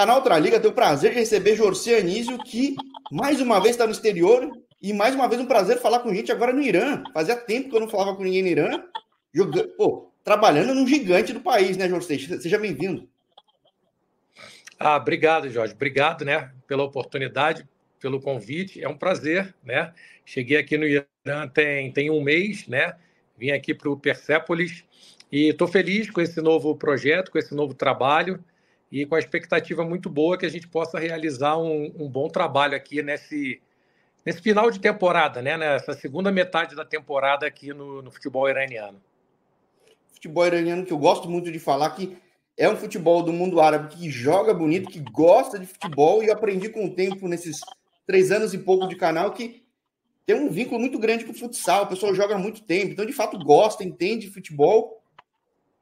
Canal Traliga Liga tem o prazer de receber Jorci Anísio, que mais uma vez está no exterior. E mais uma vez um prazer falar com gente agora no Irã. Fazia tempo que eu não falava com ninguém no Irã. Jogando, pô, trabalhando num gigante do país, né, Jorci? Seja bem-vindo. Ah, obrigado, Jorge. Obrigado, né, pela oportunidade, pelo convite. É um prazer, né? Cheguei aqui no Irã tem, tem um mês, né? Vim aqui para o Persépolis e estou feliz com esse novo projeto, com esse novo trabalho e com a expectativa muito boa que a gente possa realizar um, um bom trabalho aqui nesse, nesse final de temporada, né? nessa segunda metade da temporada aqui no, no futebol iraniano. Futebol iraniano que eu gosto muito de falar que é um futebol do mundo árabe que joga bonito, que gosta de futebol, e eu aprendi com o tempo, nesses três anos e pouco de canal, que tem um vínculo muito grande com o futsal, o pessoal joga muito tempo, então de fato gosta, entende futebol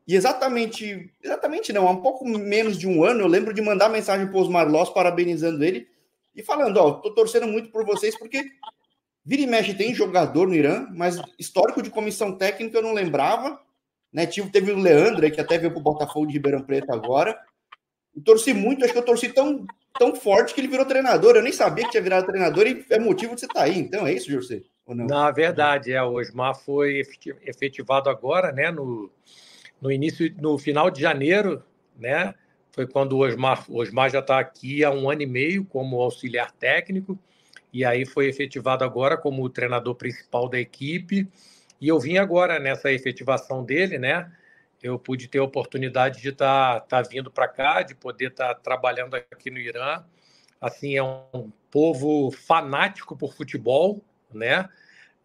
e exatamente, exatamente não, há um pouco menos de um ano, eu lembro de mandar mensagem para os Marlós parabenizando ele e falando: Ó, tô torcendo muito por vocês, porque vira e mexe tem jogador no Irã, mas histórico de comissão técnica eu não lembrava. Né? Tive, teve o Leandro, que até veio para o Botafogo de Ribeirão Preto agora. Eu torci muito, acho que eu torci tão, tão forte que ele virou treinador. Eu nem sabia que tinha virado treinador e é motivo de você estar tá aí. Então é isso, José? Ou não? Na é verdade, é. O Osmar foi efetivado agora, né? No no início, no final de janeiro, né? Foi quando o Osmar, o Osmar já está aqui há um ano e meio como auxiliar técnico, e aí foi efetivado agora como o treinador principal da equipe. E eu vim agora nessa efetivação dele, né? Eu pude ter a oportunidade de estar tá, tá vindo para cá, de poder estar tá trabalhando aqui no Irã. Assim, é um povo fanático por futebol, né?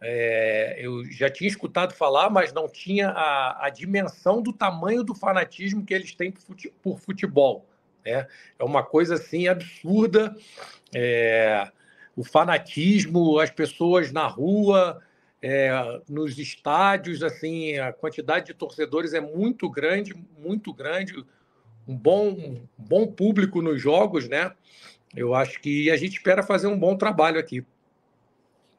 É, eu já tinha escutado falar, mas não tinha a, a dimensão do tamanho do fanatismo que eles têm por, futebol. Né? É uma coisa assim absurda. É, o fanatismo, as pessoas na rua, é, nos estádios, assim, a quantidade de torcedores é muito grande, muito grande. Um bom, um bom público nos jogos, né? Eu acho que a gente espera fazer um bom trabalho aqui.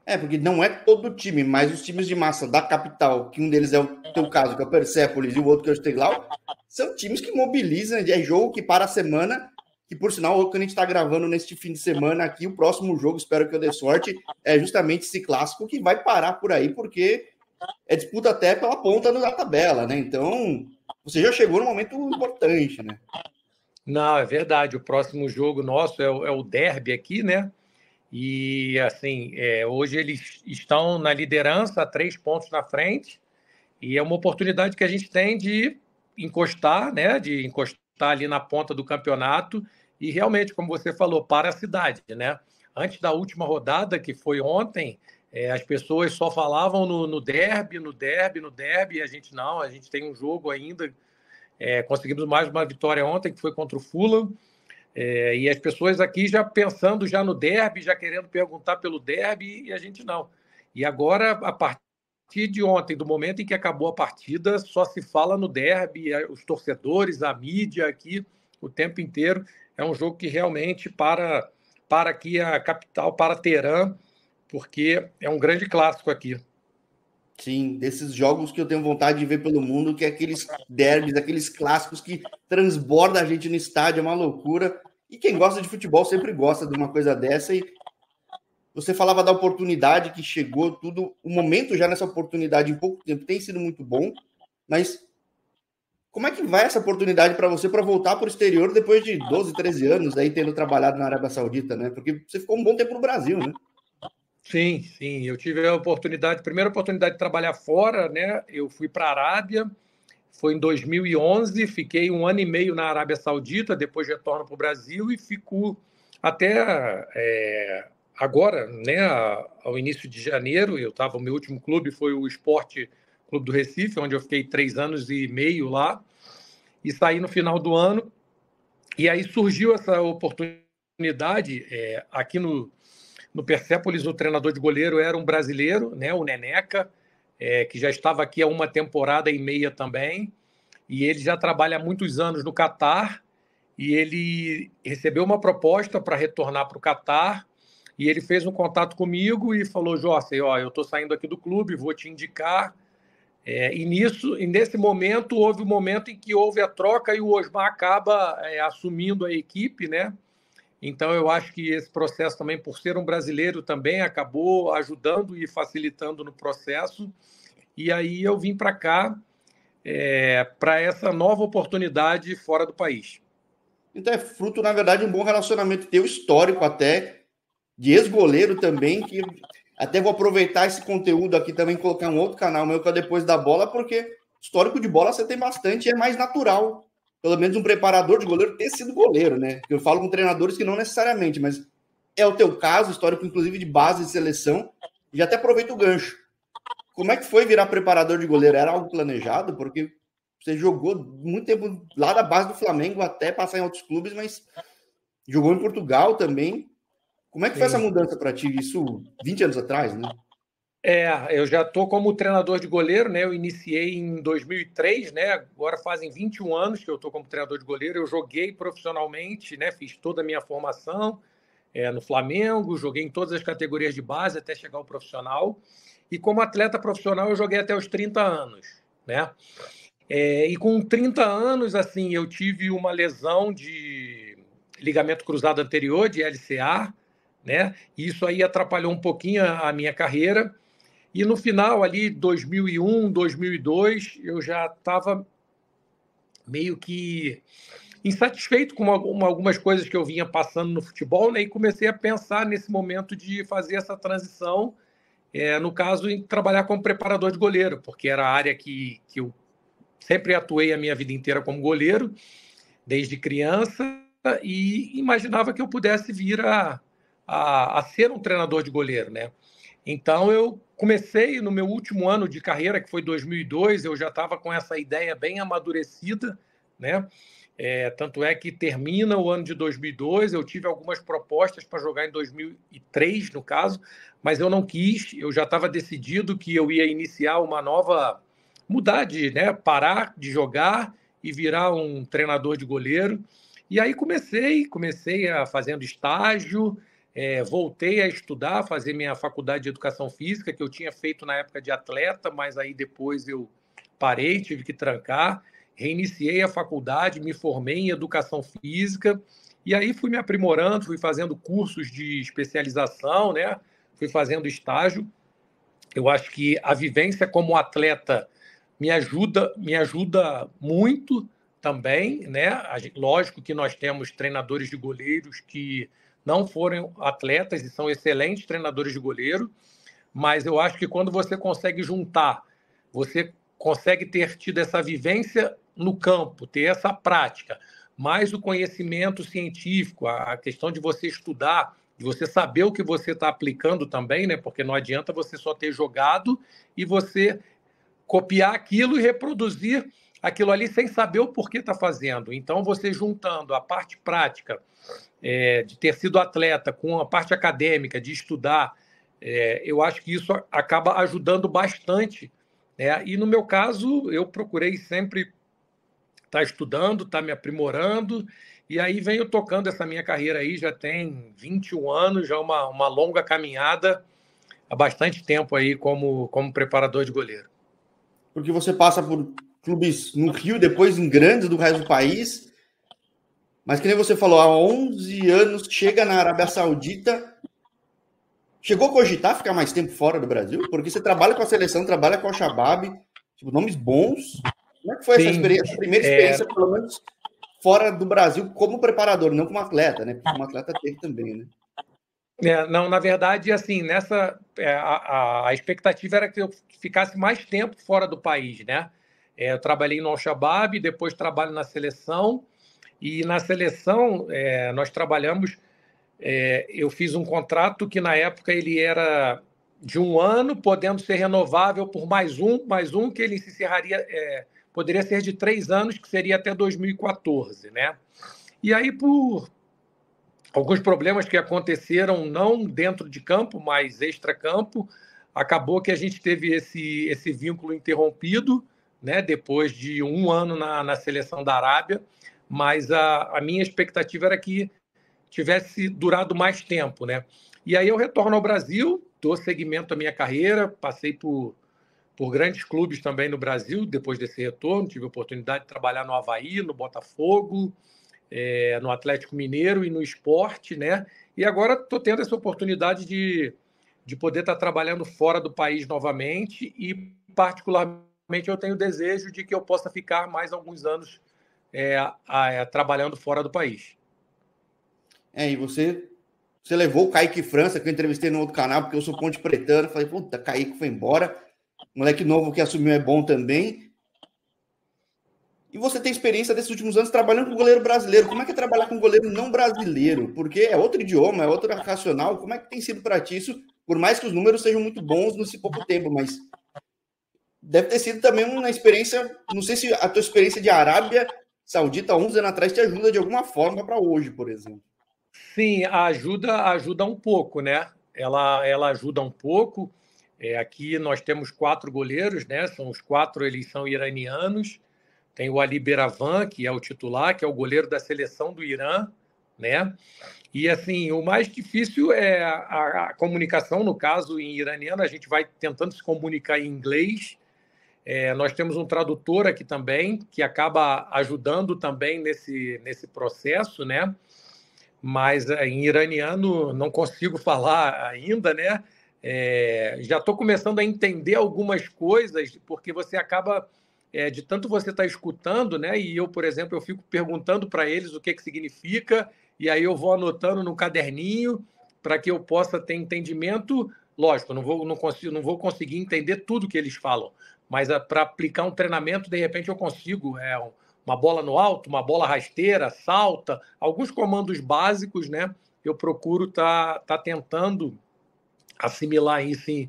É, porque não é todo time, mas os times de massa da capital, que um deles é o teu caso, que é o Persepolis, e o outro que é o Steglau, são times que mobilizam, é jogo que para a semana, que por sinal, quando a gente está gravando neste fim de semana aqui, o próximo jogo, espero que eu dê sorte, é justamente esse clássico que vai parar por aí, porque é disputa até pela ponta da tabela, né? Então, você já chegou num momento importante, né? Não, é verdade. O próximo jogo nosso é o, é o derby aqui, né? E, assim, é, hoje eles estão na liderança, três pontos na frente, e é uma oportunidade que a gente tem de encostar, né? De encostar ali na ponta do campeonato e realmente, como você falou, para a cidade, né? Antes da última rodada, que foi ontem, é, as pessoas só falavam no, no derby, no derby, no derby, e a gente não, a gente tem um jogo ainda. É, conseguimos mais uma vitória ontem, que foi contra o Fulham. É, e as pessoas aqui já pensando já no derby, já querendo perguntar pelo derby, e a gente não. E agora, a partir de ontem, do momento em que acabou a partida, só se fala no derby, é, os torcedores, a mídia aqui, o tempo inteiro. É um jogo que realmente para, para aqui a capital, para Teherã, porque é um grande clássico aqui. Sim, desses jogos que eu tenho vontade de ver pelo mundo, que é aqueles derbys, aqueles clássicos que transborda a gente no estádio, é uma loucura. E quem gosta de futebol sempre gosta de uma coisa dessa. E você falava da oportunidade que chegou, tudo. O momento já nessa oportunidade em pouco tempo tem sido muito bom, mas como é que vai essa oportunidade para você para voltar para o exterior depois de 12, 13 anos aí tendo trabalhado na Arábia Saudita, né? Porque você ficou um bom tempo no Brasil, né? Sim, sim. Eu tive a oportunidade, primeira oportunidade de trabalhar fora, né? Eu fui para a Arábia, foi em 2011, fiquei um ano e meio na Arábia Saudita, depois retorno para o Brasil e fico até é, agora, né? Ao início de janeiro, eu estava, o meu último clube foi o Esporte Clube do Recife, onde eu fiquei três anos e meio lá e saí no final do ano. E aí surgiu essa oportunidade é, aqui no no Persépolis, o treinador de goleiro era um brasileiro, né, o Neneca, é, que já estava aqui há uma temporada e meia também. E ele já trabalha há muitos anos no Catar. E ele recebeu uma proposta para retornar para o Catar. E ele fez um contato comigo e falou: Jorge, ó, eu estou saindo aqui do clube, vou te indicar. É, e nisso, e nesse momento, houve o um momento em que houve a troca e o Osmar acaba é, assumindo a equipe, né? Então, eu acho que esse processo também, por ser um brasileiro, também acabou ajudando e facilitando no processo. E aí eu vim para cá é, para essa nova oportunidade fora do país. Então é fruto, na verdade, de um bom relacionamento teu histórico até, de ex-goleiro também, que até vou aproveitar esse conteúdo aqui também colocar um outro canal meu que é depois da bola, porque histórico de bola você tem bastante e é mais natural pelo menos um preparador de goleiro ter sido goleiro, né? Eu falo com treinadores que não necessariamente, mas é o teu caso, histórico inclusive de base de seleção, e até aproveita o gancho. Como é que foi virar preparador de goleiro? Era algo planejado? Porque você jogou muito tempo lá da base do Flamengo até passar em outros clubes, mas jogou em Portugal também. Como é que Sim. foi essa mudança para ti? Isso 20 anos atrás, né? É, eu já estou como treinador de goleiro, né? Eu iniciei em 2003, né? Agora fazem 21 anos que eu estou como treinador de goleiro. Eu joguei profissionalmente, né? Fiz toda a minha formação é, no Flamengo, joguei em todas as categorias de base até chegar ao profissional. E como atleta profissional, eu joguei até os 30 anos, né? É, e com 30 anos, assim, eu tive uma lesão de ligamento cruzado anterior, de LCA, né? E isso aí atrapalhou um pouquinho a minha carreira. E no final ali, 2001, 2002, eu já estava meio que insatisfeito com algumas coisas que eu vinha passando no futebol, né? E comecei a pensar nesse momento de fazer essa transição, é, no caso, em trabalhar como preparador de goleiro, porque era a área que, que eu sempre atuei a minha vida inteira como goleiro, desde criança, e imaginava que eu pudesse vir a, a, a ser um treinador de goleiro, né? Então eu comecei no meu último ano de carreira, que foi 2002, eu já estava com essa ideia bem amadurecida, né? É, tanto é que termina o ano de 2002, eu tive algumas propostas para jogar em 2003, no caso, mas eu não quis, eu já estava decidido que eu ia iniciar uma nova, mudar de, né, parar de jogar e virar um treinador de goleiro. E aí comecei, comecei a fazendo estágio, é, voltei a estudar, a fazer minha faculdade de educação física, que eu tinha feito na época de atleta, mas aí depois eu parei, tive que trancar. Reiniciei a faculdade, me formei em educação física e aí fui me aprimorando, fui fazendo cursos de especialização, né? Fui fazendo estágio. Eu acho que a vivência como atleta me ajuda, me ajuda muito também, né? Lógico que nós temos treinadores de goleiros que não foram atletas e são excelentes treinadores de goleiro, mas eu acho que quando você consegue juntar, você consegue ter tido essa vivência no campo, ter essa prática, mais o conhecimento científico, a questão de você estudar, de você saber o que você está aplicando também, né? Porque não adianta você só ter jogado e você copiar aquilo e reproduzir aquilo ali sem saber o porquê está fazendo. Então, você juntando a parte prática é, de ter sido atleta, com a parte acadêmica, de estudar, é, eu acho que isso acaba ajudando bastante. Né? E no meu caso, eu procurei sempre estar tá estudando, estar tá me aprimorando, e aí venho tocando essa minha carreira aí, já tem 21 anos, já uma, uma longa caminhada, há bastante tempo aí como, como preparador de goleiro. Porque você passa por clubes no Rio, depois em grandes do resto do país, mas que nem você falou, há 11 anos chega na Arábia Saudita. Chegou a cogitar ficar mais tempo fora do Brasil? Porque você trabalha com a seleção, trabalha com o Shabab, tipo, nomes bons. Como é que foi Sim, essa é. experiência, primeira experiência, é... pelo menos fora do Brasil, como preparador, não como atleta, né? Porque como atleta teve também, né? É, não, na verdade, assim, nessa é, a, a, expectativa era que eu ficasse mais tempo fora do país, né? É, eu trabalhei no Al-Shabaab, depois trabalho na seleção e na seleção, é, nós trabalhamos. É, eu fiz um contrato que, na época, ele era de um ano, podendo ser renovável por mais um, mais um que ele se encerraria, é, poderia ser de três anos, que seria até 2014, né? E aí, por alguns problemas que aconteceram, não dentro de campo, mas extra-campo, acabou que a gente teve esse, esse vínculo interrompido, né? Depois de um ano na, na seleção da Arábia, mas a, a minha expectativa era que tivesse durado mais tempo, né? E aí eu retorno ao Brasil, dou seguimento à minha carreira, passei por, por grandes clubes também no Brasil depois desse retorno, tive a oportunidade de trabalhar no Havaí, no Botafogo, é, no Atlético Mineiro e no esporte, né? E agora estou tendo essa oportunidade de, de poder estar tá trabalhando fora do país novamente e, particularmente, eu tenho o desejo de que eu possa ficar mais alguns anos é, a, é, trabalhando fora do país. É, e você, você levou o Kaique França, que eu entrevistei no outro canal, porque eu sou ponte pretano. Falei, puta, Kaique foi embora. moleque novo que assumiu é bom também. E você tem experiência desses últimos anos trabalhando com goleiro brasileiro. Como é que é trabalhar com goleiro não brasileiro? Porque é outro idioma, é outro racional. Como é que tem sido para ti isso? Por mais que os números sejam muito bons nesse pouco tempo, mas deve ter sido também uma experiência. Não sei se a tua experiência de Arábia saudita há anos atrás te ajuda de alguma forma para hoje, por exemplo. Sim, ajuda ajuda um pouco, né? Ela, ela ajuda um pouco. É, aqui nós temos quatro goleiros, né? São os quatro, eles são iranianos. Tem o Ali Beravan, que é o titular, que é o goleiro da seleção do Irã, né? E assim, o mais difícil é a, a comunicação, no caso em iraniano, a gente vai tentando se comunicar em inglês, é, nós temos um tradutor aqui também, que acaba ajudando também nesse, nesse processo, né? Mas é, em iraniano não consigo falar ainda, né? É, já estou começando a entender algumas coisas, porque você acaba, é, de tanto você estar tá escutando, né? E eu, por exemplo, eu fico perguntando para eles o que, que significa, e aí eu vou anotando no caderninho para que eu possa ter entendimento. Lógico, não vou, não, consigo, não vou conseguir entender tudo que eles falam, mas ah, para aplicar um treinamento, de repente eu consigo é, uma bola no alto, uma bola rasteira, salta, alguns comandos básicos, né? Eu procuro estar tá, tá tentando assimilar isso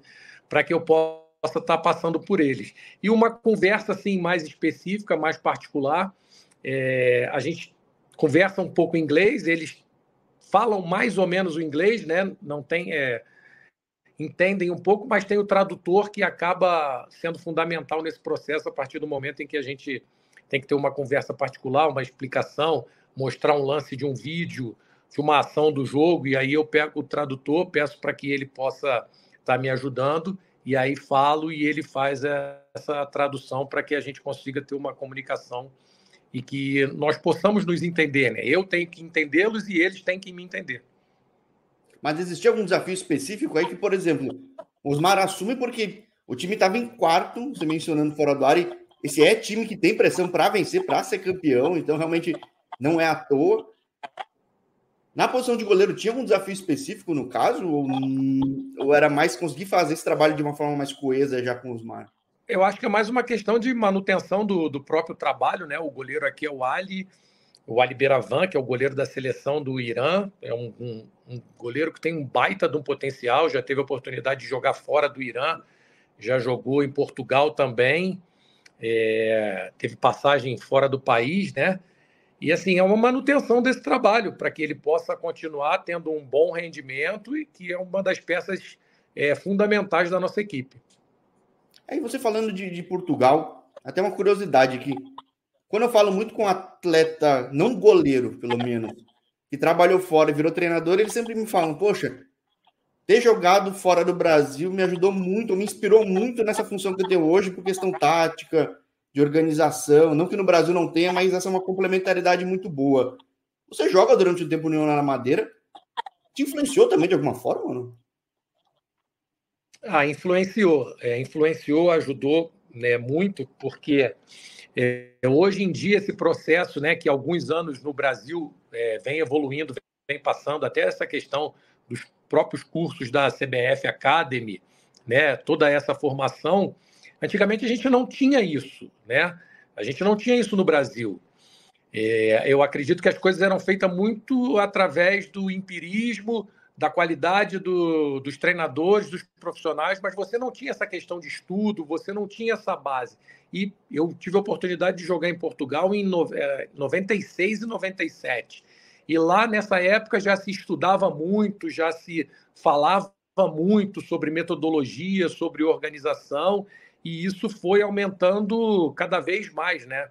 para que eu possa estar tá passando por eles. E uma conversa assim mais específica, mais particular, é, a gente conversa um pouco inglês, eles falam mais ou menos o inglês, né? Não tem é, entendem um pouco, mas tem o tradutor que acaba sendo fundamental nesse processo a partir do momento em que a gente tem que ter uma conversa particular, uma explicação, mostrar um lance de um vídeo, de uma ação do jogo, e aí eu pego o tradutor, peço para que ele possa estar tá me ajudando, e aí falo e ele faz essa tradução para que a gente consiga ter uma comunicação e que nós possamos nos entender. Né? Eu tenho que entendê-los e eles têm que me entender. Mas existia algum desafio específico aí que, por exemplo, Osmar assume porque o time estava em quarto, você mencionando fora do ar, e esse é time que tem pressão para vencer, para ser campeão, então realmente não é à toa. Na posição de goleiro, tinha algum desafio específico no caso? Ou, ou era mais conseguir fazer esse trabalho de uma forma mais coesa já com Osmar? Eu acho que é mais uma questão de manutenção do, do próprio trabalho, né? O goleiro aqui é o Ali, o Ali Beravan, que é o goleiro da seleção do Irã, é um, um um goleiro que tem um baita de um potencial, já teve a oportunidade de jogar fora do Irã, já jogou em Portugal também, é, teve passagem fora do país, né? E assim, é uma manutenção desse trabalho para que ele possa continuar tendo um bom rendimento e que é uma das peças é, fundamentais da nossa equipe. Aí você falando de, de Portugal, até uma curiosidade aqui. Quando eu falo muito com atleta, não goleiro, pelo menos, que trabalhou fora e virou treinador, eles sempre me falam: Poxa, ter jogado fora do Brasil me ajudou muito, me inspirou muito nessa função que eu tenho hoje, por questão tática, de organização. Não que no Brasil não tenha, mas essa é uma complementaridade muito boa. Você joga durante o um tempo nenhum na Madeira, te influenciou também de alguma forma, não? Ah, influenciou. É, influenciou, ajudou né, muito, porque é, hoje em dia, esse processo, né, que alguns anos no Brasil é, vem evoluindo, vem passando, até essa questão dos próprios cursos da CBF Academy, né, toda essa formação, antigamente a gente não tinha isso, né? A gente não tinha isso no Brasil. É, eu acredito que as coisas eram feitas muito através do empirismo, da qualidade do, dos treinadores, dos profissionais, mas você não tinha essa questão de estudo, você não tinha essa base. E eu tive a oportunidade de jogar em Portugal em no, é, 96 e 97. E lá nessa época já se estudava muito, já se falava muito sobre metodologia, sobre organização, e isso foi aumentando cada vez mais, né?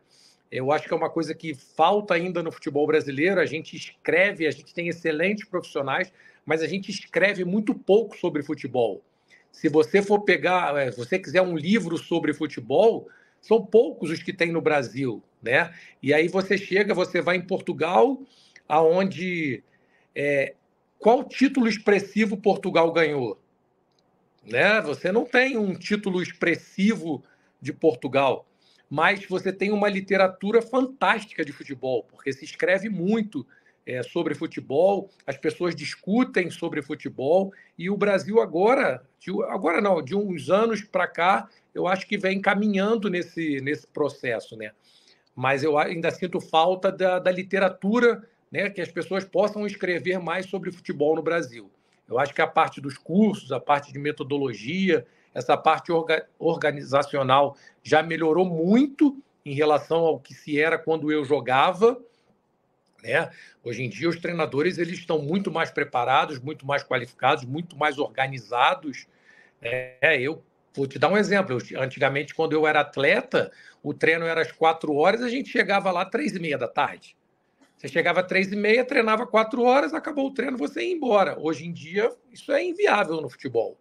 Eu acho que é uma coisa que falta ainda no futebol brasileiro. A gente escreve, a gente tem excelentes profissionais, mas a gente escreve muito pouco sobre futebol. Se você for pegar, é, se você quiser um livro sobre futebol, são poucos os que tem no Brasil, né? E aí você chega, você vai em Portugal, aonde é, qual título expressivo Portugal ganhou, né? Você não tem um título expressivo de Portugal, mas você tem uma literatura fantástica de futebol, porque se escreve muito é, sobre futebol, as pessoas discutem sobre futebol e o Brasil agora, de, agora não, de uns anos para cá, eu acho que vem caminhando nesse, nesse processo, né? Mas eu ainda sinto falta da, da literatura, né? Que as pessoas possam escrever mais sobre futebol no Brasil. Eu acho que a parte dos cursos, a parte de metodologia, essa parte orga, organizacional já melhorou muito em relação ao que se era quando eu jogava né? Hoje em dia, os treinadores eles estão muito mais preparados, muito mais qualificados, muito mais organizados. Né? Eu vou te dar um exemplo. antigamente, quando eu era atleta, o treino era às quatro horas, a gente chegava lá às três e meia da tarde. Você chegava às três e meia, treinava quatro horas, acabou o treino, você ia embora. Hoje em dia, isso é inviável no futebol.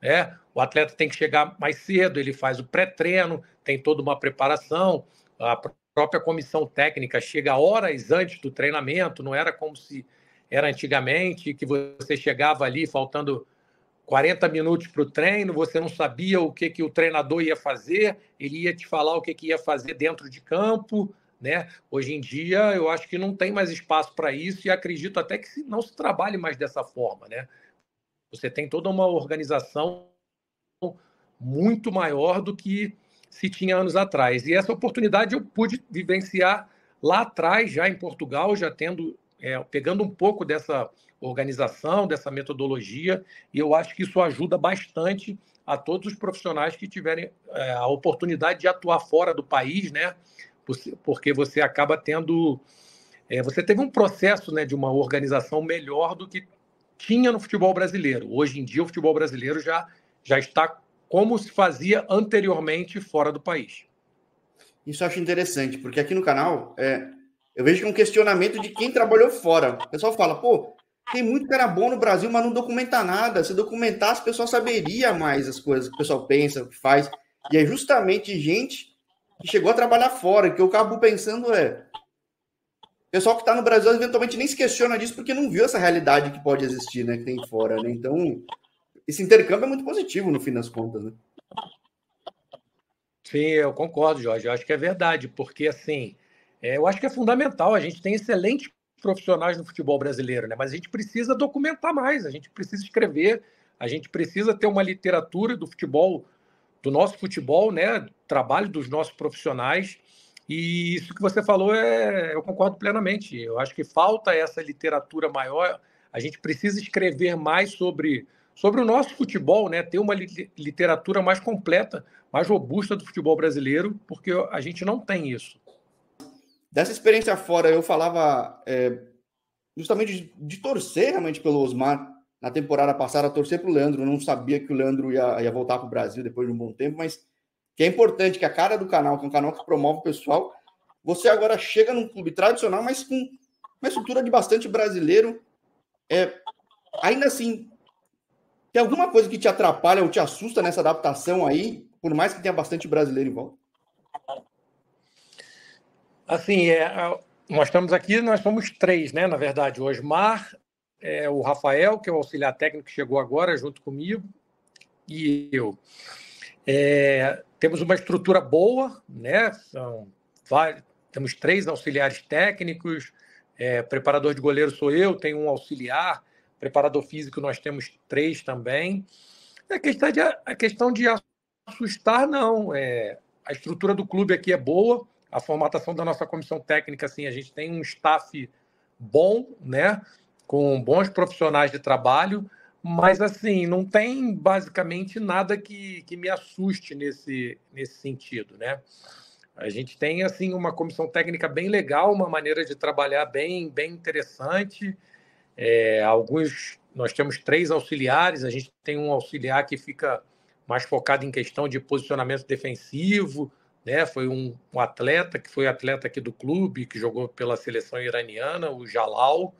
Né? O atleta tem que chegar mais cedo, ele faz o pré-treino, tem toda uma preparação, a própria comissão técnica chega horas antes do treinamento, não era como se era antigamente, que você chegava ali faltando 40 minutos para o treino, você não sabia o que, que o treinador ia fazer, ele ia te falar o que, que ia fazer dentro de campo. Né? Hoje em dia, eu acho que não tem mais espaço para isso e acredito até que não se trabalhe mais dessa forma. Né? Você tem toda uma organização muito maior do que se tinha anos atrás. E essa oportunidade eu pude vivenciar lá atrás, já em Portugal, já tendo, é, pegando um pouco dessa organização, dessa metodologia, e eu acho que isso ajuda bastante a todos os profissionais que tiverem é, a oportunidade de atuar fora do país, né? Porque você acaba tendo. É, você teve um processo né, de uma organização melhor do que tinha no futebol brasileiro. Hoje em dia, o futebol brasileiro já, já está como se fazia anteriormente fora do país. Isso eu acho interessante, porque aqui no canal é, eu vejo que é um questionamento de quem trabalhou fora. O pessoal fala, pô, tem muito cara bom no Brasil, mas não documenta nada. Se documentasse, o pessoal saberia mais as coisas que o pessoal pensa, que faz. E é justamente gente que chegou a trabalhar fora, que eu acabo pensando é. O pessoal que está no Brasil eventualmente nem se questiona disso porque não viu essa realidade que pode existir, né? Que tem fora, né? Então, esse intercâmbio é muito positivo no fim das contas, né? Sim, eu concordo, Jorge. Eu acho que é verdade, porque assim, é, eu acho que é fundamental. A gente tem excelentes profissionais no futebol brasileiro, né? Mas a gente precisa documentar mais, a gente precisa escrever, a gente precisa ter uma literatura do futebol, do nosso futebol, né? Trabalho dos nossos profissionais. E isso que você falou é, eu concordo plenamente. Eu acho que falta essa literatura maior. A gente precisa escrever mais sobre sobre o nosso futebol, né? Ter uma literatura mais completa, mais robusta do futebol brasileiro, porque a gente não tem isso. Dessa experiência fora, eu falava é, justamente de, de, torcer realmente pelo Osmar na temporada passada, torcer para o Leandro. não sabia que o Leandro ia, ia voltar para o Brasil depois de um bom tempo, mas que é importante que a cara do canal, que é um canal que promove o pessoal, você agora chega num clube tradicional, mas com uma estrutura de bastante brasileiro. É, ainda assim, tem alguma coisa que te atrapalha ou te assusta nessa adaptação aí, por mais que tenha bastante brasileiro em volta? Assim, é, nós estamos aqui, nós somos três, né? Na verdade, o Osmar, é, o Rafael, que é o auxiliar técnico que chegou agora junto comigo, e eu. É, temos uma estrutura boa, né? São vários, temos três auxiliares técnicos, é, preparador de goleiro sou eu, tenho um auxiliar, Preparador físico nós temos três também. A é questão de, a é questão de assustar, não. É, a estrutura do clube aqui é boa, a formatação da nossa comissão técnica, assim, a gente tem um staff bom, né? Com bons profissionais de trabalho, mas assim, não tem basicamente nada que, que me assuste nesse, nesse sentido, né? A gente tem assim uma comissão técnica bem legal, uma maneira de trabalhar bem, bem interessante. É, alguns, nós temos três auxiliares, a gente tem um auxiliar que fica mais focado em questão de posicionamento defensivo, né? Foi um, um atleta que foi atleta aqui do clube, que jogou pela seleção iraniana, o Jalal.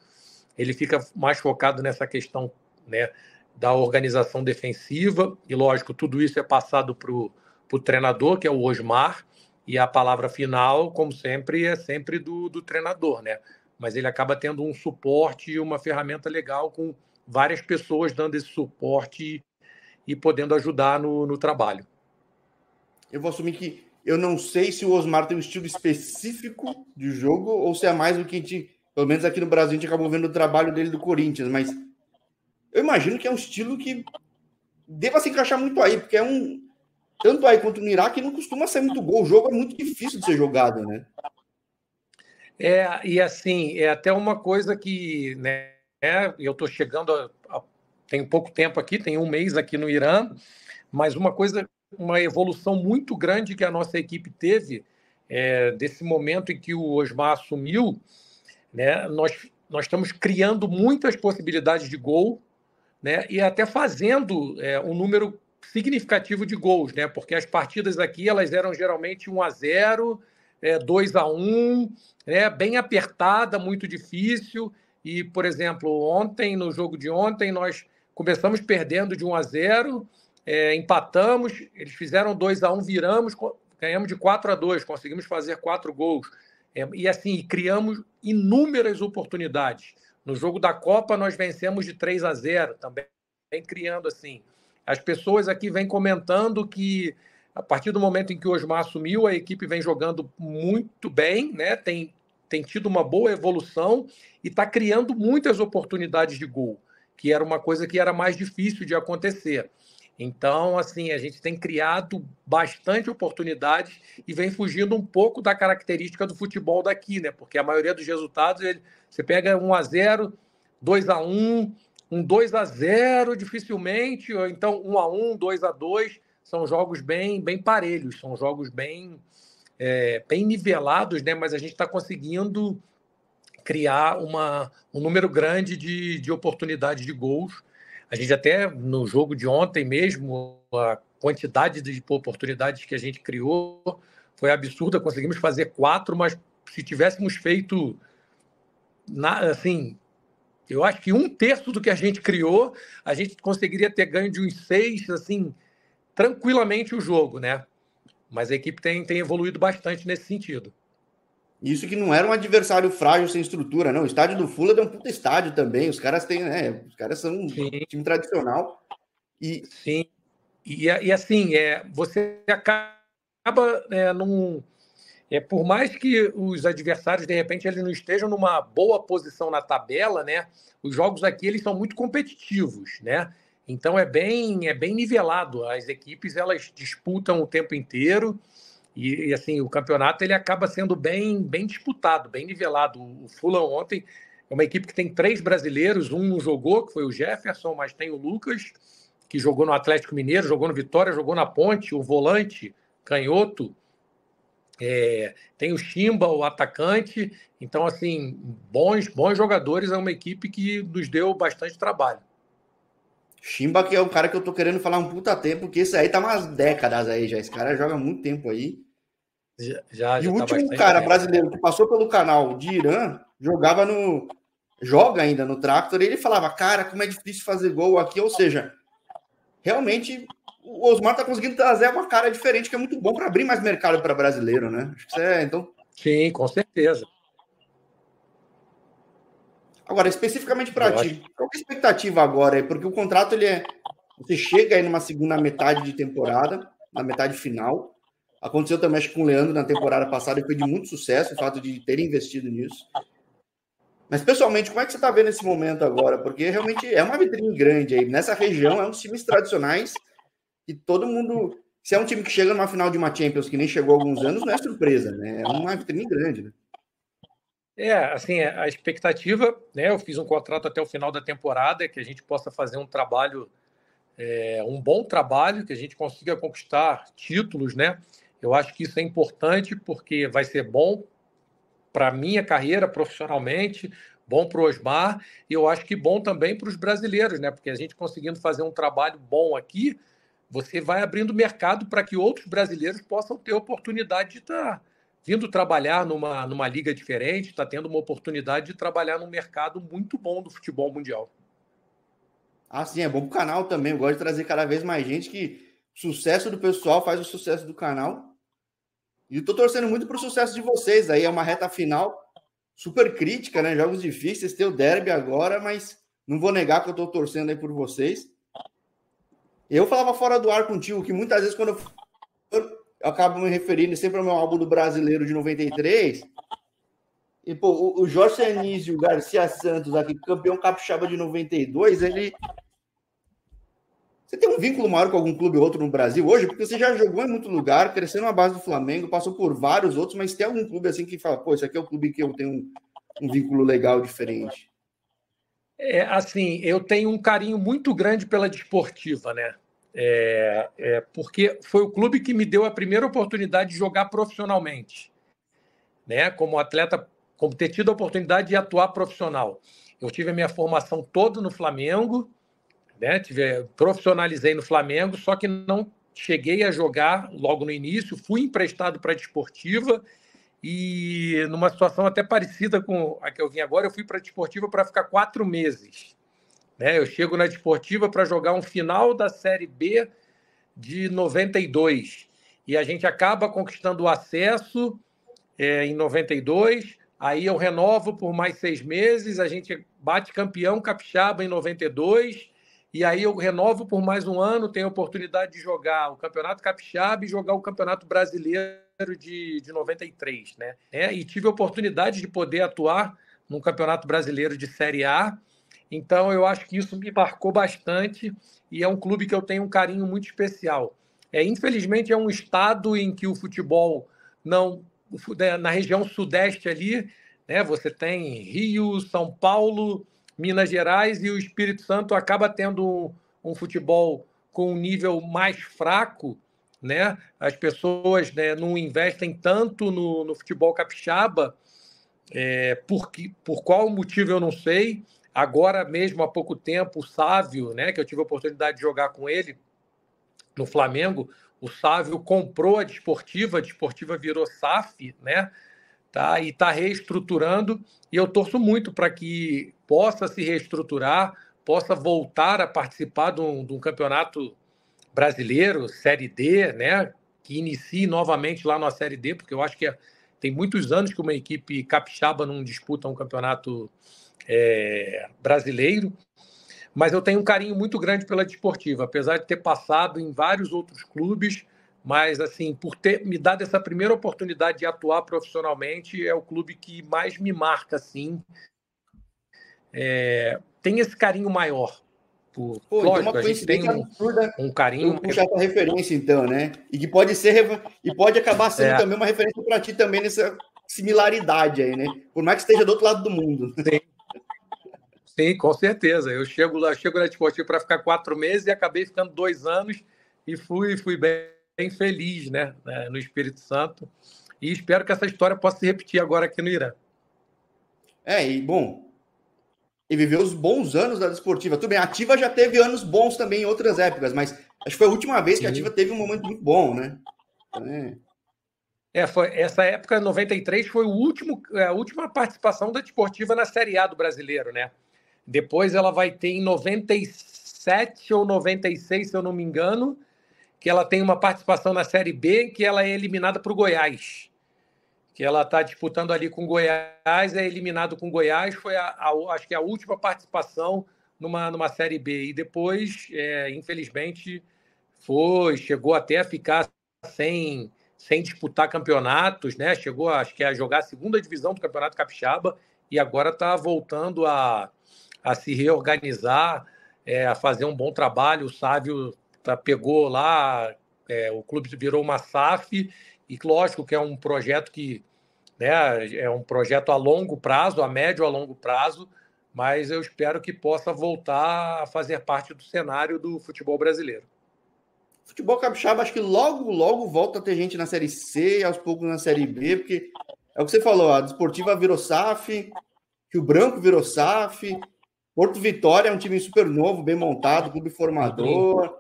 Ele fica mais focado nessa questão, né? Da organização defensiva, e lógico, tudo isso é passado para o treinador, que é o Osmar, e a palavra final, como sempre, é sempre do, do treinador, né? mas ele acaba tendo um suporte e uma ferramenta legal com várias pessoas dando esse suporte e, podendo ajudar no, no trabalho. Eu vou assumir que eu não sei se o Osmar tem um estilo específico de jogo ou se é mais o que a gente, pelo menos aqui no Brasil, a gente acabou vendo o trabalho dele do Corinthians, mas eu imagino que é um estilo que deva se encaixar muito aí, porque é um. Tanto aí quanto no Iraque não costuma ser muito gol. O jogo é muito difícil de ser jogado, né? É, e assim, é até uma coisa que, né, eu estou chegando, a, a, tem pouco tempo aqui, tem um mês aqui no Irã, mas uma coisa, uma evolução muito grande que a nossa equipe teve é, desse momento em que o Osmar assumiu, né, nós, nós estamos criando muitas possibilidades de gol, né, e até fazendo é, um número significativo de gols, né, porque as partidas aqui elas eram geralmente 1 a 0 é, 2 a 1 né, bem apertada, muito difícil. E, por exemplo, ontem, no jogo de ontem, nós começamos perdendo de 1 a 0 é, empatamos, eles fizeram 2 a 1 viramos, ganhamos de 4 a 2 conseguimos fazer quatro gols. É, e assim, criamos inúmeras oportunidades. No jogo da Copa, nós vencemos de 3 a 0 também, vem criando assim. As pessoas aqui vêm comentando que a partir do momento em que o Osmar assumiu, a equipe vem jogando muito bem, né? tem, tem tido uma boa evolução e está criando muitas oportunidades de gol, que era uma coisa que era mais difícil de acontecer. Então, assim, a gente tem criado bastante oportunidades e vem fugindo um pouco da característica do futebol daqui, né? Porque a maioria dos resultados, ele, você pega 1 a 0, 2 a 1, um 2 a 0 dificilmente, ou então 1 a 1, 2 a 2 são jogos bem, bem parelhos, são jogos bem, é, bem nivelados, né? mas a gente está conseguindo criar uma, um número grande de, de oportunidades de gols. A gente até, no jogo de ontem mesmo, a quantidade de oportunidades que a gente criou foi absurda. Conseguimos fazer quatro, mas se tivéssemos feito, na, assim, eu acho que um terço do que a gente criou, a gente conseguiria ter ganho de uns seis, assim, tranquilamente o jogo, né? Mas a equipe tem, tem evoluído bastante nesse sentido. Isso que não era um adversário frágil sem estrutura, não. O estádio do Fulham é um puta estádio também. Os caras têm, né? Os caras são um time tradicional. E... Sim. E, e assim, é, você acaba é, num. É, por mais que os adversários, de repente, eles não estejam numa boa posição na tabela, né? Os jogos aqui eles são muito competitivos, né? Então é bem é bem nivelado. As equipes elas disputam o tempo inteiro e, e assim o campeonato ele acaba sendo bem bem disputado, bem nivelado. O Fulham ontem é uma equipe que tem três brasileiros, um jogou que foi o Jefferson, mas tem o Lucas que jogou no Atlético Mineiro, jogou no Vitória, jogou na Ponte, o volante canhoto. É, tem o Chimba, o atacante. Então, assim, bons, bons jogadores. É uma equipe que nos deu bastante trabalho. Chimba, que é um cara que eu tô querendo falar um puta tempo, porque esse aí tá umas décadas aí já. Esse cara joga muito tempo aí. Já, já, e já o tá último tá cara brasileiro que passou pelo canal de Irã jogava no. joga ainda no Tractor e ele falava, cara, como é difícil fazer gol aqui. Ou seja, realmente o Osmar tá conseguindo trazer uma cara diferente, que é muito bom para abrir mais mercado para brasileiro, né? Acho que você é, então. Sim, com certeza. Agora, especificamente para ti, qual é a expectativa agora? Porque o contrato ele é. Você chega aí numa segunda metade de temporada, na metade final. Aconteceu também acho, com o Leandro na temporada passada, foi de muito sucesso o fato de ter investido nisso. Mas pessoalmente, como é que você está vendo esse momento agora? Porque realmente é uma vitrine grande aí. Nessa região, é um dos times tradicionais e todo mundo. Se é um time que chega numa final de uma Champions que nem chegou há alguns anos, não é surpresa, né? É uma vitrine grande, né? É, assim, é, a expectativa, né? Eu fiz um contrato até o final da temporada, que a gente possa fazer um trabalho, é, um bom trabalho, que a gente consiga conquistar títulos, né? Eu acho que isso é importante porque vai ser bom para a minha carreira profissionalmente, bom para o Osmar, e eu acho que bom também para os brasileiros, né? Porque a gente conseguindo fazer um trabalho bom aqui, você vai abrindo mercado para que outros brasileiros possam ter oportunidade de estar. Tá vindo trabalhar numa, numa liga diferente, está tendo uma oportunidade de trabalhar num mercado muito bom do futebol mundial. Ah, sim, é bom o canal também. Eu gosto de trazer cada vez mais gente que o sucesso do pessoal faz o sucesso do canal. E estou torcendo muito para o sucesso de vocês. Aí é uma reta final super crítica, né? Jogos difíceis, tem o derby agora, mas não vou negar que eu estou torcendo aí por vocês. Eu falava fora do ar contigo que muitas vezes quando eu eu acabo me referindo sempre ao meu álbum do Brasileiro de 93. E, pô, o Jorge Anísio Garcia Santos, aqui, campeão capixaba de 92, ele. Você tem um vínculo maior com algum clube ou outro no Brasil hoje? Porque você já jogou em muito lugar, cresceu na base do Flamengo, passou por vários outros, mas tem algum clube assim que fala, pô, esse aqui é o clube que eu tenho um, um vínculo legal diferente? É, assim, eu tenho um carinho muito grande pela desportiva, né? É, é, porque foi o clube que me deu a primeira oportunidade de jogar profissionalmente, né? Como atleta, como ter tido a oportunidade de atuar profissional. Eu tive a minha formação toda no Flamengo, né? Tive, profissionalizei no Flamengo, só que não cheguei a jogar logo no início, fui emprestado para a Desportiva e numa situação até parecida com a que eu vim agora, eu fui para a Desportiva para ficar quatro meses né? Eu chego na Desportiva para jogar um final da Série B de 92 e a gente acaba conquistando o acesso é, em 92. Aí eu renovo por mais seis meses, a gente bate campeão capixaba em 92, e aí eu renovo por mais um ano, tenho a oportunidade de jogar o Campeonato Capixaba e jogar o Campeonato Brasileiro de, de 93, né? É, e tive a oportunidade de poder atuar no Campeonato Brasileiro de Série A, então, eu acho que isso me marcou bastante e é um clube que eu tenho um carinho muito especial. É, infelizmente, é um estado em que o futebol não. Né, na região sudeste ali, né, você tem Rio, São Paulo, Minas Gerais e o Espírito Santo acaba tendo um, futebol com um nível mais fraco. Né? As pessoas né, não investem tanto no, no futebol capixaba, é, por, que, por qual motivo eu não sei Agora mesmo, há pouco tempo, o Sávio, né, que eu tive a oportunidade de jogar com ele no Flamengo, o Sávio comprou a Desportiva, a Desportiva virou SAF, né? Tá, e está reestruturando, e eu torço muito para que possa se reestruturar, possa voltar a participar de um, de um campeonato brasileiro, Série D, né? que inicie novamente lá na Série D, porque eu acho que é, tem muitos anos que uma equipe capixaba não disputa um campeonato é, brasileiro, mas eu tenho um carinho muito grande pela Desportiva, apesar de ter passado em vários outros clubes, mas assim, por ter me dado essa primeira oportunidade de atuar profissionalmente, é o clube que mais me marca, assim. É, tem esse carinho maior. Por, Pô, então lógico, uma coisa um, absurda. Um carinho. Puxar referência, então, né? E que pode ser e pode acabar sendo é. também uma referência para ti também nessa similaridade aí, né? Por mais que esteja do outro lado do mundo. Sim. Sim, com certeza. Eu chego lá, chego na Esportiva para ficar quatro meses e acabei ficando dois anos e fui, fui bem, bem feliz né, né, no Espírito Santo. E espero que essa história possa se repetir agora aqui no Irã. É, e bom, e viveu os bons anos da Desportiva. Tudo bem, a Ativa já teve anos bons também em outras épocas, mas acho que foi a última vez que a Ativa teve um momento muito bom, né? É. é, foi, essa época, 93, foi o último, é, a última participação da Desportiva na Série A do brasileiro, né? Depois ela vai ter em 97 ou 96, se eu não me engano, que ela tem uma participação na Série B, que ela é eliminada para o Goiás. Que ela está disputando ali com o Goiás, é eliminado com o Goiás, foi a, a, acho que a última participação numa, numa Série B. E depois, é, infelizmente, foi, chegou até a ficar sem, sem disputar campeonatos, né? Chegou, acho que a jogar a segunda divisão do Campeonato Capixaba e agora está voltando a, a se reorganizar, é, a fazer um bom trabalho. O Sávio tá, pegou lá, é, o clube virou uma SAF, e lógico que é um projeto que né, é um projeto a longo prazo, a médio a longo prazo, mas eu espero que possa voltar a fazer parte do cenário do futebol brasileiro. Futebol capixaba, acho que logo, logo volta a ter gente na Série C, aos poucos na Série B, porque é o que você falou, a Desportiva virou SAF, que o Branco virou SAF, Porto Vitória é um time super novo, bem montado, clube formador.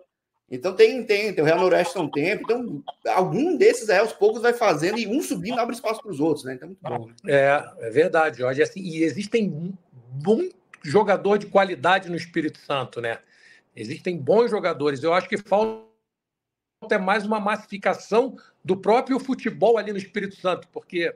Então tem, tem, tem o Real Noroeste tem um tempo. Então, algum desses aí aos poucos vai fazendo e um subindo abre espaço para os outros, né? Então, é muito bom. Né? É, é verdade, Jorge. Assim, e existem bom jogador de qualidade no Espírito Santo, né? Existem bons jogadores. Eu acho que falta é mais uma massificação do próprio futebol ali no Espírito Santo, porque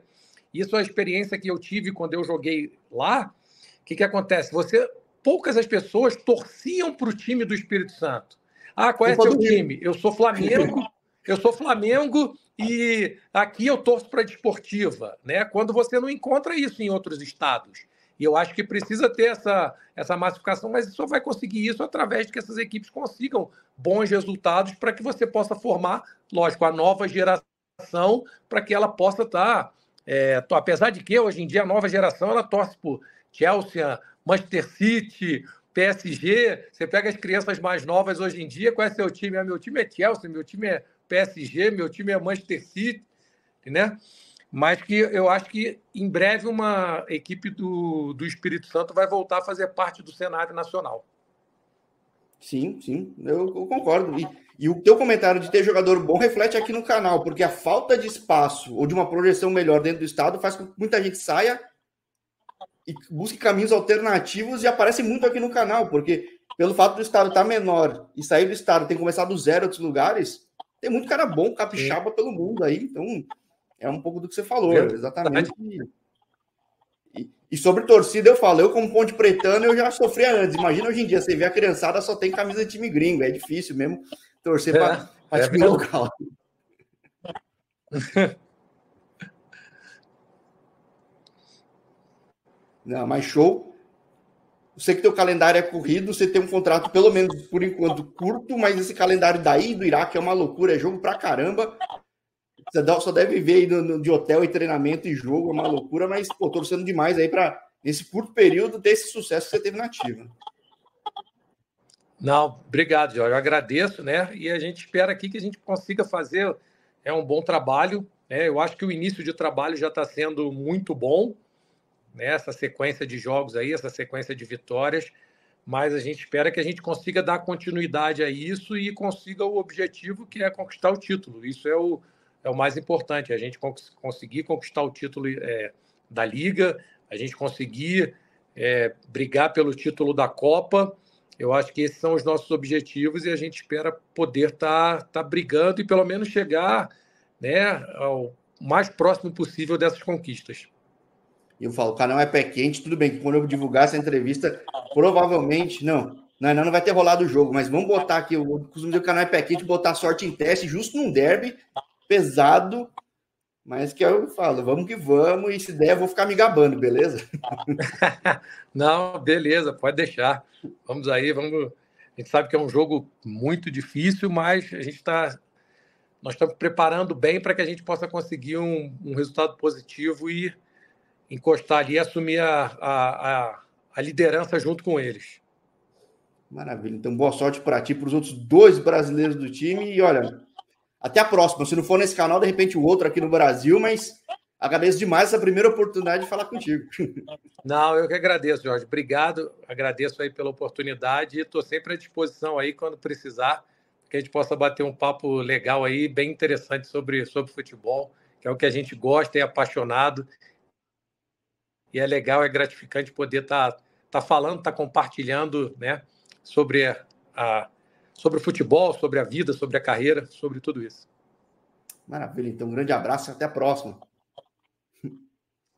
isso é a experiência que eu tive quando eu joguei lá. O que, que acontece? Você poucas as pessoas torciam para o time do Espírito Santo. Ah, qual é seu time? Eu sou Flamengo, eu sou Flamengo e aqui eu torço para a desportiva, né? Quando você não encontra isso em outros estados. E eu acho que precisa ter essa, essa massificação, mas só vai conseguir isso através de que essas equipes consigam bons resultados para que você possa formar, lógico, a nova geração, para que ela possa estar. Tá, é, apesar de que hoje em dia a nova geração ela torce por Chelsea, Manchester City, PSG. Você pega as crianças mais novas hoje em dia, qual é seu time? Ah, meu time é Chelsea, meu time é PSG, meu time é Manchester City, né? Mas que eu acho que em breve uma equipe do, do Espírito Santo vai voltar a fazer parte do cenário nacional. Sim, sim, eu, eu concordo. E, e, o teu comentário de ter jogador bom reflete aqui no canal, porque a falta de espaço ou de uma projeção melhor dentro do estado faz com que muita gente saia e busque caminhos alternativos e aparece muito aqui no canal, porque pelo fato do estado estar tá menor e sair do estado tem começado do zero outros lugares, tem muito cara bom capixaba pelo mundo aí, então é um pouco do que você falou, exatamente. E, e sobre torcida eu falo, eu como ponte pretano eu já sofria antes, imagina hoje em dia, você vê a criançada só tem camisa de time gringo, é difícil mesmo torcer é, para é time local. Não, né? mas show. Eu sei que teu calendário é corrido, você tem um contrato, pelo menos por enquanto, curto, mas esse calendário daí do Iraque é uma loucura, é jogo pra caramba. Você só deve ver aí no, de hotel e treinamento e jogo, é uma loucura, mas, pô, torcendo demais aí para nesse curto período, ter esse sucesso que você teve na ativa. Não, obrigado, Jorge. Eu agradeço, né? E a gente espera aqui que a gente consiga fazer é um bom trabalho. Né? Eu acho que o início de trabalho já está sendo muito bom né? essa sequência de jogos aí, essa sequência de vitórias, mas a gente espera que a gente consiga dar continuidade a isso e consiga o objetivo que é conquistar o título. Isso é o, é o mais importante, é a gente conseguir conquistar o título é, da Liga, a gente conseguir é, brigar pelo título da Copa. Eu acho que esses são os nossos objetivos e a gente espera poder estar tá, tá brigando e pelo menos chegar né, ao mais próximo possível dessas conquistas eu falo, o canal é pé quente, tudo bem que quando eu divulgar essa entrevista, provavelmente, não, não, não vai ter rolado o jogo, mas vamos botar aqui, eu costumo dizer o canal é pé quente, botar sorte em teste, justo num derby, pesado, mas que eu falo, vamos que vamos, e se der, eu vou ficar me gabando, beleza? não, beleza, pode deixar. Vamos aí, vamos. A gente sabe que é um jogo muito difícil, mas a gente está. Nós estamos preparando bem para que a gente possa conseguir um, um resultado positivo e encostar ali e assumir a, a, a liderança junto com eles. Maravilha. Então, boa sorte para ti, para os outros dois brasileiros do time. E olha, até a próxima. Se não for nesse canal, de repente o outro aqui no Brasil, mas agradeço demais essa primeira oportunidade de falar contigo. Não, eu que agradeço, Jorge. Obrigado. Agradeço aí pela oportunidade e estou sempre à disposição aí quando precisar, que a gente possa bater um papo legal aí, bem interessante sobre, sobre futebol, que é o que a gente gosta, é apaixonado e é legal, é gratificante poder estar tá, tá falando, estar tá compartilhando né, sobre, a, sobre o futebol, sobre a vida, sobre a carreira, sobre tudo isso. Maravilha, então um grande abraço e até a próxima.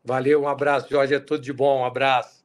Valeu, um abraço, Jorge, é tudo de bom, um abraço.